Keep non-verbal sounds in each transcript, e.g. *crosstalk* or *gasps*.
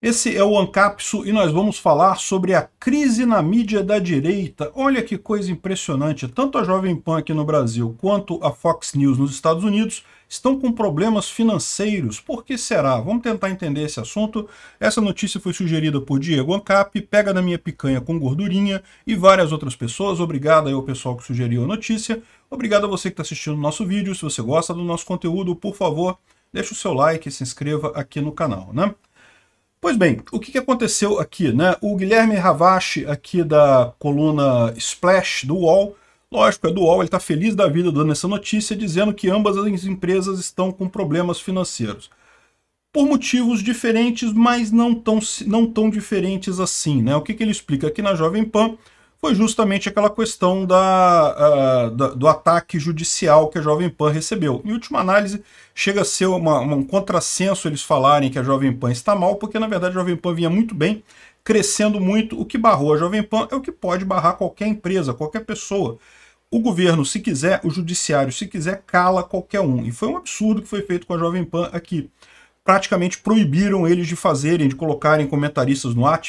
Esse é o Ancapsu e nós vamos falar sobre a crise na mídia da direita. Olha que coisa impressionante, tanto a Jovem Pan aqui no Brasil quanto a Fox News nos Estados Unidos estão com problemas financeiros. Por que será? Vamos tentar entender esse assunto. Essa notícia foi sugerida por Diego Ancap, pega na minha picanha com gordurinha e várias outras pessoas. Obrigado aí ao pessoal que sugeriu a notícia. Obrigado a você que está assistindo o nosso vídeo. Se você gosta do nosso conteúdo, por favor, deixe o seu like e se inscreva aqui no canal, né? Pois bem, o que aconteceu aqui? Né? O Guilherme Ravache, aqui da coluna Splash do UOL, lógico, é do UOL, ele está feliz da vida dando essa notícia, dizendo que ambas as empresas estão com problemas financeiros. Por motivos diferentes, mas não tão, não tão diferentes assim. Né? O que, que ele explica aqui na Jovem Pan? foi justamente aquela questão da, uh, da, do ataque judicial que a Jovem Pan recebeu. Em última análise, chega a ser uma, uma, um contrassenso eles falarem que a Jovem Pan está mal, porque na verdade a Jovem Pan vinha muito bem, crescendo muito. O que barrou a Jovem Pan é o que pode barrar qualquer empresa, qualquer pessoa. O governo, se quiser, o judiciário, se quiser, cala qualquer um. E foi um absurdo que foi feito com a Jovem Pan aqui praticamente proibiram eles de fazerem, de colocarem comentaristas no ar,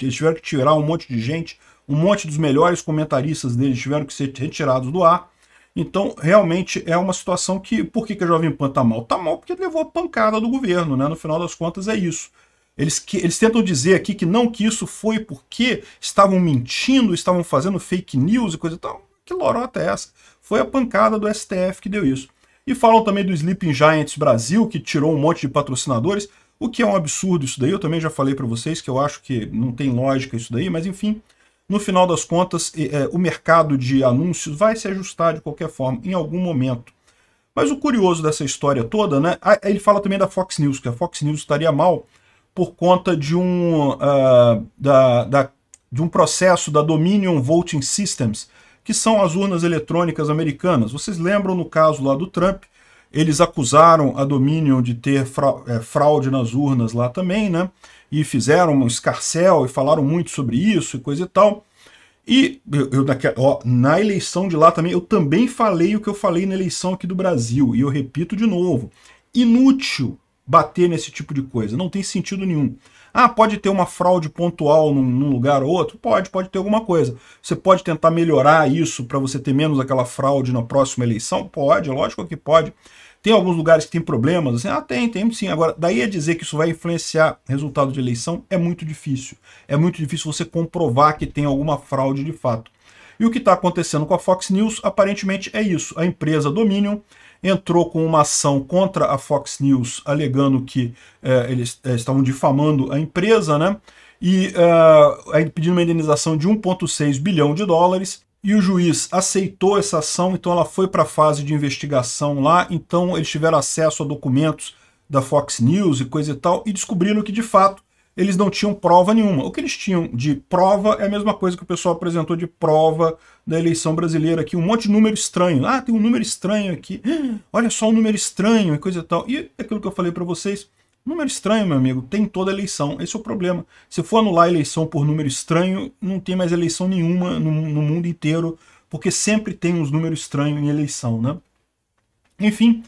eles tiveram que tirar um monte de gente um monte dos melhores comentaristas deles tiveram que ser retirados do ar. Então, realmente é uma situação que. Por que, que a Jovem Pan tá mal? Tá mal porque levou a pancada do governo, né? No final das contas, é isso. Eles, que, eles tentam dizer aqui que não que isso foi porque estavam mentindo, estavam fazendo fake news e coisa e tal. Que lorota é essa? Foi a pancada do STF que deu isso. E falam também do Sleeping Giants Brasil, que tirou um monte de patrocinadores, o que é um absurdo isso daí. Eu também já falei para vocês que eu acho que não tem lógica isso daí, mas enfim. No final das contas, é, o mercado de anúncios vai se ajustar de qualquer forma, em algum momento. Mas o curioso dessa história toda, né? Ele fala também da Fox News, que a Fox News estaria mal por conta de um, uh, da, da, de um processo da Dominion Voting Systems, que são as urnas eletrônicas americanas. Vocês lembram no caso lá do Trump, eles acusaram a Dominion de ter é, fraude nas urnas lá também, né? E fizeram um escarcel e falaram muito sobre isso e coisa e tal. E eu, naquela, ó, na eleição de lá também, eu também falei o que eu falei na eleição aqui do Brasil. E eu repito de novo: inútil bater nesse tipo de coisa. Não tem sentido nenhum. Ah, pode ter uma fraude pontual num, num lugar ou outro? Pode, pode ter alguma coisa. Você pode tentar melhorar isso para você ter menos aquela fraude na próxima eleição? Pode, é lógico que pode. Tem alguns lugares que tem problemas, assim, ah, tem, tem sim. Agora, daí a é dizer que isso vai influenciar resultado de eleição é muito difícil. É muito difícil você comprovar que tem alguma fraude de fato. E o que está acontecendo com a Fox News aparentemente é isso. A empresa Dominion entrou com uma ação contra a Fox News, alegando que é, eles é, estavam difamando a empresa, né? E é, pedindo uma indenização de 1,6 bilhão de dólares. E o juiz aceitou essa ação, então ela foi para a fase de investigação lá. Então eles tiveram acesso a documentos da Fox News e coisa e tal, e descobriram que de fato eles não tinham prova nenhuma. O que eles tinham de prova é a mesma coisa que o pessoal apresentou de prova da eleição brasileira aqui, um monte de número estranho. Ah, tem um número estranho aqui. *gasps* Olha só o um número estranho e coisa e tal. E aquilo que eu falei para vocês, número estranho, meu amigo, tem toda eleição. Esse é o problema. Se for anular a eleição por número estranho, não tem mais eleição nenhuma no, no mundo inteiro, porque sempre tem uns números estranhos em eleição, né? Enfim,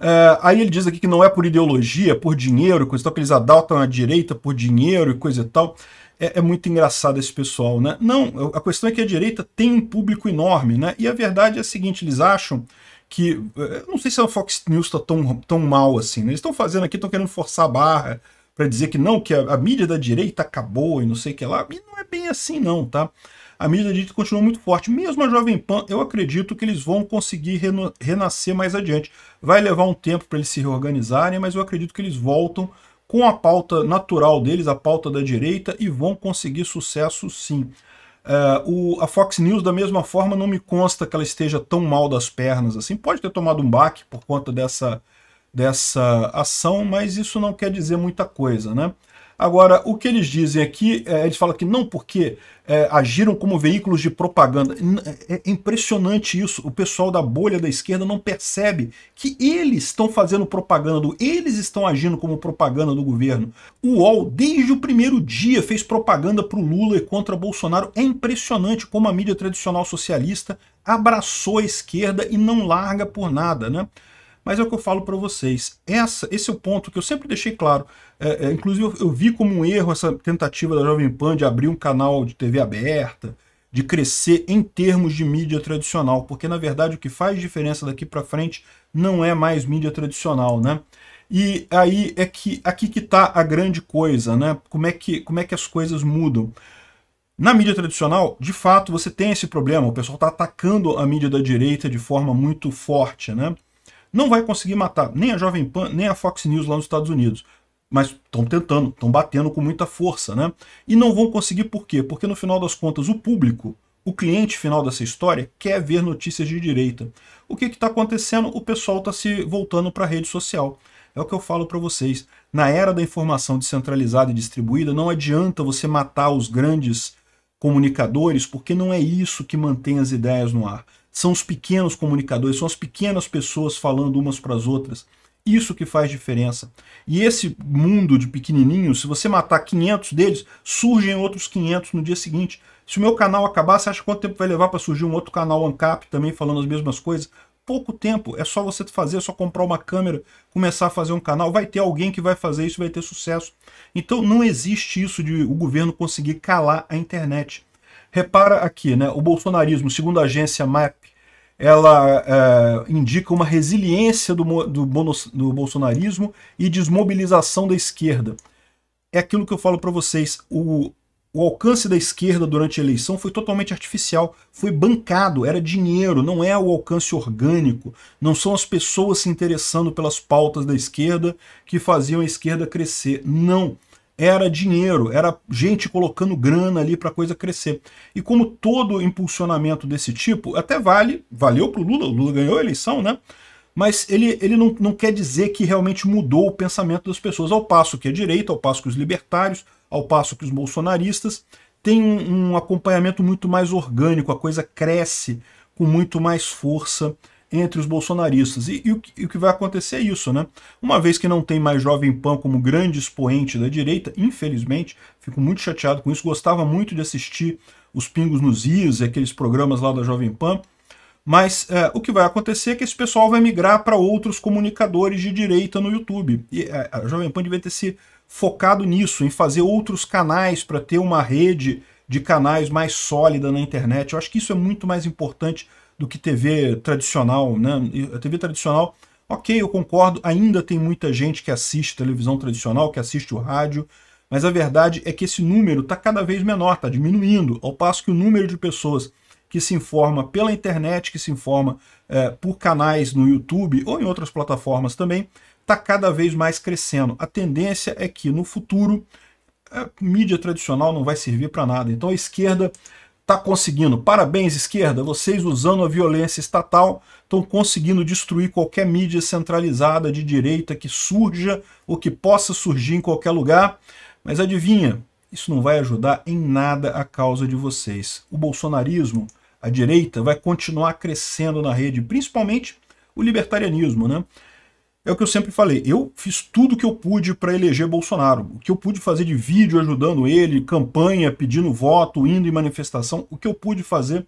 Uh, aí ele diz aqui que não é por ideologia, por dinheiro, coisa e tal, que eles adotam a direita por dinheiro e coisa e tal. É, é, muito engraçado esse pessoal, né? Não, a questão é que a direita tem um público enorme, né? E a verdade é a seguinte, eles acham que... É, não sei se a é Fox News está tão, tão mal assim, né? Eles estão fazendo aqui, estão querendo forçar a barra para dizer que não, que a, a mídia da direita acabou e não sei o que lá. E não é bem assim não, tá? a mídia dita continua muito forte. Mesmo a Jovem Pan, eu acredito que eles vão conseguir renascer mais adiante. Vai levar um tempo para eles se reorganizarem, mas eu acredito que eles voltam com a pauta natural deles, a pauta da direita, e vão conseguir sucesso sim. Uh, o, a Fox News, da mesma forma, não me consta que ela esteja tão mal das pernas assim. Pode ter tomado um baque por conta dessa, dessa ação, mas isso não quer dizer muita coisa, né? Agora, o que eles dizem aqui, é, eles falam que não porque é, agiram como veículos de propaganda. É, é impressionante isso. O pessoal da bolha da esquerda não percebe que eles estão fazendo propaganda, do, eles estão agindo como propaganda do governo. O UOL, desde o primeiro dia, fez propaganda para o Lula e contra Bolsonaro. É impressionante como a mídia tradicional socialista abraçou a esquerda e não larga por nada, né? Mas é o que eu falo para vocês. Essa, esse é o ponto que eu sempre deixei claro. É, é, inclusive, eu, eu, vi como um erro essa tentativa da Jovem Pan de abrir um canal de TV aberta, de crescer em termos de mídia tradicional, porque na verdade o que faz diferença daqui para frente não é mais mídia tradicional, né? E aí é que aqui que tá a grande coisa, né? Como é que, como é que as coisas mudam? Na mídia tradicional, de fato, você tem esse problema, o pessoal está atacando a mídia da direita de forma muito forte, né? Não vai conseguir matar nem a Jovem Pan, nem a Fox News lá nos Estados Unidos. Mas estão tentando, estão batendo com muita força, né? E não vão conseguir por quê? Porque no final das contas o público, o cliente final dessa história, quer ver notícias de direita. O que está acontecendo? O pessoal está se voltando para a rede social. É o que eu falo para vocês. Na era da informação descentralizada e distribuída, não adianta você matar os grandes comunicadores, porque não é isso que mantém as ideias no ar. São os pequenos comunicadores, são as pequenas pessoas falando umas para as outras. Isso que faz diferença. E esse mundo de pequenininhos, se você matar 500 deles, surgem outros 500 no dia seguinte. Se o meu canal acabar, você acha quanto tempo vai levar para surgir um outro canal ANCAP também falando as mesmas coisas? Pouco tempo. É só você fazer, é só comprar uma câmera, começar a fazer um canal. Vai ter alguém que vai fazer isso, vai ter sucesso. Então não existe isso de o governo conseguir calar a internet. Repara aqui, né? O bolsonarismo, segundo a agência MAP, ela uh, indica uma resiliência do, do, do, bolsonarismo e desmobilização da esquerda. É aquilo que eu falo para vocês, o, o, alcance da esquerda durante a eleição foi totalmente artificial, foi bancado, era dinheiro, não é o alcance orgânico, não são as pessoas se interessando pelas pautas da esquerda que faziam a esquerda crescer, Não era dinheiro, era gente colocando grana ali para a coisa crescer. E como todo impulsionamento desse tipo, até vale, valeu para o Lula, o Lula ganhou a eleição, né? Mas ele, ele não, não quer dizer que realmente mudou o pensamento das pessoas, ao passo que a direita, ao passo que os libertários, ao passo que os bolsonaristas, tem um, um acompanhamento muito mais orgânico, a coisa cresce com muito mais força entre os bolsonaristas. E, e, o, e, o, que vai acontecer é isso, né? Uma vez que não tem mais Jovem Pan como grande expoente da direita, infelizmente, fico muito chateado com isso, gostava muito de assistir os Pingos nos Is, aqueles programas lá da Jovem Pan, mas é, o que vai acontecer é que esse pessoal vai migrar para outros comunicadores de direita no YouTube. E é, a Jovem Pan devia ter se focado nisso, em fazer outros canais para ter uma rede de canais mais sólida na internet. Eu acho que isso é muito mais importante do que TV tradicional, né? A TV tradicional, ok, eu concordo, ainda tem muita gente que assiste televisão tradicional, que assiste o rádio, mas a verdade é que esse número está cada vez menor, está diminuindo, ao passo que o número de pessoas que se informa pela internet, que se informa é, por canais no YouTube ou em outras plataformas também, está cada vez mais crescendo. A tendência é que no futuro a mídia tradicional não vai servir para nada. Então a esquerda está conseguindo. Parabéns, esquerda, vocês usando a violência estatal estão conseguindo destruir qualquer mídia centralizada de direita que surja ou que possa surgir em qualquer lugar. Mas adivinha, isso não vai ajudar em nada a causa de vocês. O bolsonarismo, a direita, vai continuar crescendo na rede, principalmente o libertarianismo, né? É o que eu sempre falei, eu fiz tudo que eu pude para eleger Bolsonaro. O que eu pude fazer de vídeo ajudando ele, campanha, pedindo voto, indo em manifestação, o que eu pude fazer,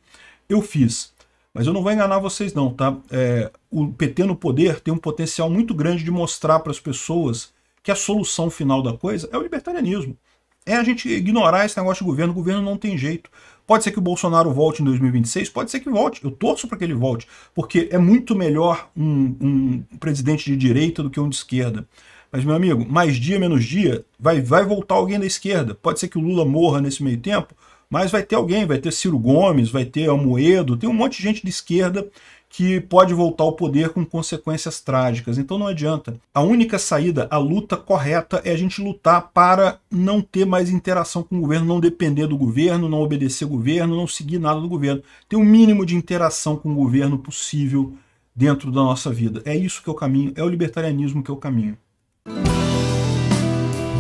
eu fiz. Mas eu não vou enganar vocês não, tá? É, o PT no poder tem um potencial muito grande de mostrar para as pessoas que a solução final da coisa é o libertarianismo. É a gente ignorar esse negócio de governo, o governo não tem jeito. Pode ser que o Bolsonaro volte em 2026, pode ser que volte. Eu torço para que ele volte, porque é muito melhor um, um presidente de direita do que um de esquerda. Mas, meu amigo, mais dia, menos dia, vai, vai voltar alguém da esquerda. Pode ser que o Lula morra nesse meio tempo, mas vai ter alguém, vai ter Ciro Gomes, vai ter Almoedo, tem um monte de gente de esquerda que pode voltar ao poder com consequências trágicas. Então não adianta. A única saída, a luta correta, é a gente lutar para não ter mais interação com o governo, não depender do governo, não obedecer o governo, não seguir nada do governo. Ter o um mínimo de interação com o governo possível dentro da nossa vida. É isso que é o caminho, é o libertarianismo que é o caminho.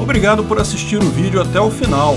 Obrigado por assistir o vídeo até o final.